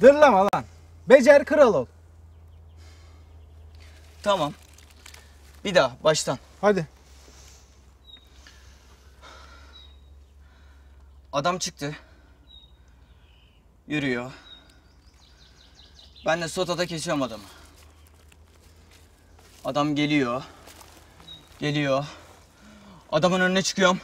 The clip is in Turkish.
Dırlama lan. Becer kral ol. Tamam. Bir daha baştan. Hadi. Adam çıktı. Yürüyor. Ben de sotada kesiyorum adamı. Adam geliyor. Geliyor. Adamın önüne çıkıyorum.